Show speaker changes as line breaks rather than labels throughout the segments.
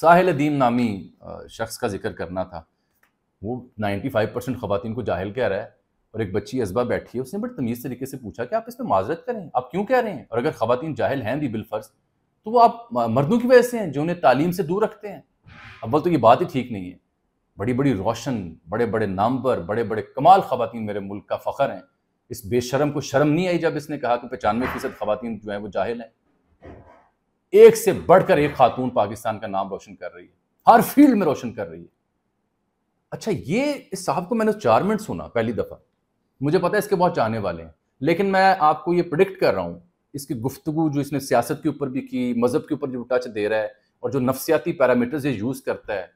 साहिल अदीम नामी शख्स का जिक्र करना था वो 95 परसेंट खुवान को जाहिल कह रहा है और एक बच्ची इसबा बैठी है उसने बड़े तमीज़ तरीके से पूछा कि आप इसमें माजरत करें आप क्यों कह रहे हैं और अगर खुवान जाहिल हैं भी बिलफर्ज तो वो आप मर्दों की वजह से हैं जो उन्हें तालीम से दूर रखते हैं अव्वल तो ये बात ही ठीक नहीं है बड़ी बड़ी रोशन बड़े बड़े नाम पर बड़े बड़े कमाल खुवान मेरे मुल्क का फ़ख्र हैं इस बेशरम को शर्म नहीं आई जब इसने कहा कि पचानवे फ़ीसद खुवान जो हैं वो जाहिल हैं एक से बढ़कर एक खातून पाकिस्तान का नाम रोशन कर रही है हर फील्ड में रोशन कर रही है अच्छा ये इस साहब को मैंने चार मिनट सुना पहली दफ़ा मुझे पता है इसके बहुत चाहने वाले हैं लेकिन मैं आपको ये प्रिडिक्ट कर रहा हूं इसकी गुफ्तु जो इसने सियासत के ऊपर भी की मज़हब के ऊपर जो टच दे रहा है और जो नफसियाती पैरामीटर्स ये यूज़ करता है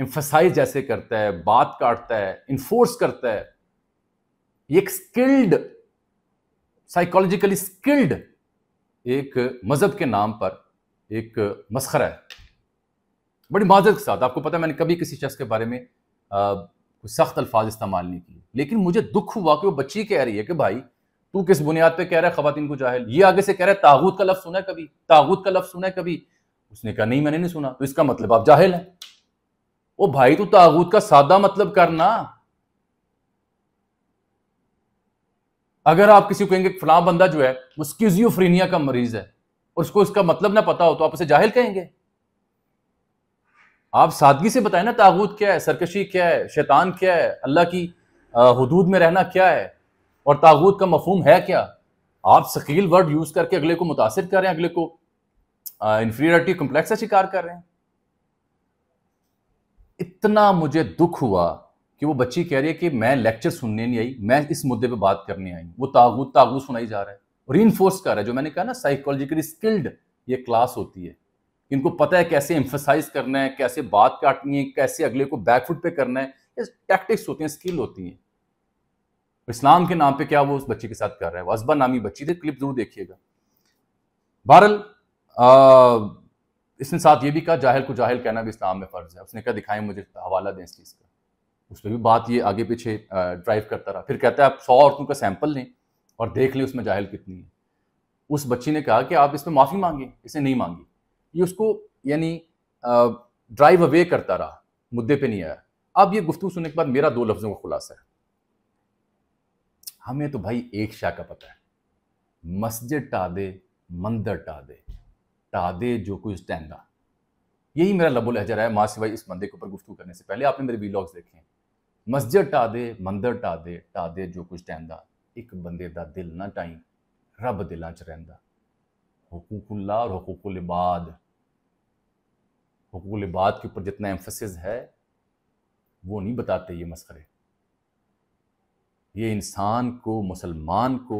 इंफेसाइज जैसे करता है बात काटता है इन्फोर्स करता है ये एक स्किल्ड साइकोलॉजिकली स्किल्ड एक मज़हब के नाम पर एक मसखरा है बड़ी माजरत के साथ आपको पता है मैंने कभी किसी शख्स के बारे में कुछ सख्त अल्फाज इस्तेमाल नहीं किए लेकिन मुझे दुख हुआ कि वो बच्ची कह रही है कि भाई तू किस बुनियाद पे कह रहा है खवतिन को जाहिल ये आगे से कह रहा है तागूत का लफ्ज़ सुना है कभी तागूत का लफ्ज़ सुना है कभी उसने कहा नहीं मैंने नहीं सुना तो इसका मतलब आप जाहिल हैं ओ भाई तू तागूत का सादा मतलब करना अगर आप किसी को कहेंगे फला बंदा जो है वो स्क्यूजियोफ्रीनिया का मरीज है और उसको इसका मतलब ना पता हो तो आप उसे जाहिल कहेंगे आप सादगी से बताएं ना तागूत क्या है सरकशी क्या है शैतान क्या है अल्लाह की हदूद में रहना क्या है और तागूत का मफहम है क्या आप शकील वर्ड यूज करके अगले को मुतासर कर रहे हैं अगले को इंफीरियरिटी कॉम्प्लेक्स का शिकार कर रहे हैं इतना मुझे दुख हुआ कि वो बच्ची कह रही है कि मैं लेक्चर सुनने नहीं आई मैं इस मुद्दे पे बात करने आई वो तागूत तागूत सुनाई जा रहा है री इन्फोर्स कर रहा है जो मैंने कहा ना साइकोलॉजिकली स्किल्ड ये क्लास होती है इनको पता है कैसे एम्फोसाइज करना है कैसे बात काटनी है कैसे अगले को बैकफुट पे करना है टैक्टिक्स होती हैं स्किल होती हैं इस्लाम के नाम पे क्या वो उस बच्चे के साथ कर रहा है वो असबा नामी बच्ची थी क्लिप जरूर देखिएगा बहरल इसने साथ ये भी कहा जाहिल को जाहिल कहना भी इस्लाम में फ़र्ज़ है उसने कहा दिखाएं मुझे हवाला दें इस चीज़ का उसमें भी बात ये आगे पीछे ड्राइव करता रहा फिर कहता है आप सौ औरतों का सैंपल लें और देख लें उसमें जाहिल कितनी है उस बच्ची ने कहा कि आप इसमें माफ़ी मांगे इसे नहीं मांगी ये उसको यानी ड्राइव अवे करता रहा मुद्दे पे नहीं आया अब ये गुफ्तु सुनने के बाद मेरा दो लफ्ज़ों का खुलासा है हमें तो भाई एक शाह का पता है मस्जिद टा दे मंदिर टा दे टा दे जो कुछ टहंगा यही मेरा लबुल हजर है माँ भाई इस मंदिर के ऊपर गुफ्तु करने से पहले आपने मेरे वीलॉग्स देखे हैं मस्जिद टा दे मंदिर टा दे टा दे जो कुछ टहदा एक बंदे का दिल ना टाई रब दिलों 'ਚ ਰਹਿੰਦਾ ਹਕੂਕੁੱਲਾ और ਹਕੂਕੁਲ ਇਬਾਦ इबाद के ऊपर जितना एम्फोसिस है वो नहीं बताते ये मस्करे ये इंसान को मुसलमान को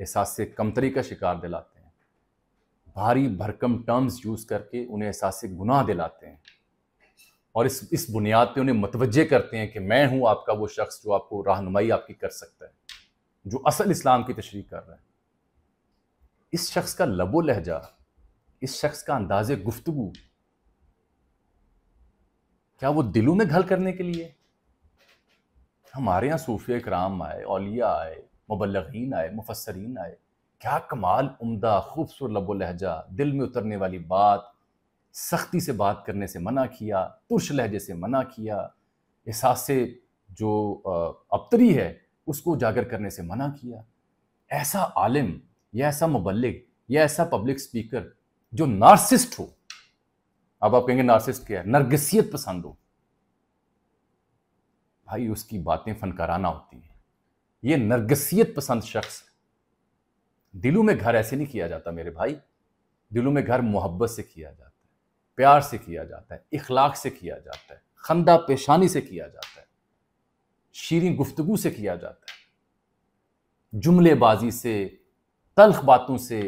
एहसास कमतरी का शिकार दिलाते हैं भारी भरकम टर्म्स यूज़ करके उन्हें एहसास गुनाह दिलाते हैं और इस इस बुनियाद पे उन्हें मतवजह करते हैं कि मैं हूं आपका वो शख्स जो आपको रहनुमाई आपकी कर सकता है जो असल इस्लाम की तशरी कर रहा है इस शख्स का लबो लहजा इस शख्स का अंदाज गुफ्तु क्या वो दिलों में घल करने के लिए हमारे यहाँ सूफिया कराम आए अलिया आए मुबलगिन आए मुफसरीन आए क्या कमाल उम्दा खूबसूरत लबो लहजा दिल में उतरने वाली बात सख्ती से बात करने से मना किया तुर्श लहजे से मना किया एहसास से जो अबतरी है उसको उजागर करने से मना किया ऐसा आलिम या ऐसा मुबलिक या ऐसा पब्लिक स्पीकर जो नार्सिस्ट हो अब आप कहेंगे नार्सिस्ट क्या है नरगसियत पसंद हो भाई उसकी बातें फनकाराना होती हैं ये नरगसियत पसंद शख्स दिलों में घर ऐसे नहीं किया जाता मेरे भाई दिलों में घर मोहब्बत से किया जाता प्यार से किया जाता है इखलाक से किया जाता है खंदा पेशानी से किया जाता है शीरी गुफ्तगु से किया जाता है जुमलेबाजी से तलख बातों से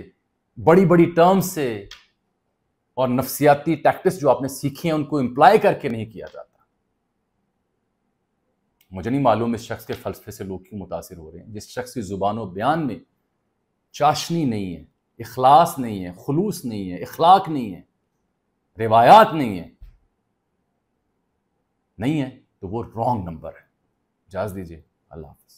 बड़ी बड़ी टर्म से और नफसियाती टैक्टिस जो आपने सीखी हैं उनको इम्प्लाई करके नहीं किया जाता मुझे नहीं मालूम इस शख्स के फलसफे से लोग क्यों मुतासर हो रहे हैं जिस शख्स की ज़ुबान व बयान में चाशनी नहीं है इखलास नहीं है खलूस नहीं है इखलाक नहीं है रिवायात नहीं है नहीं है तो वो रॉन्ग नंबर है इजाज़ दीजिए अल्लाह हाफिज़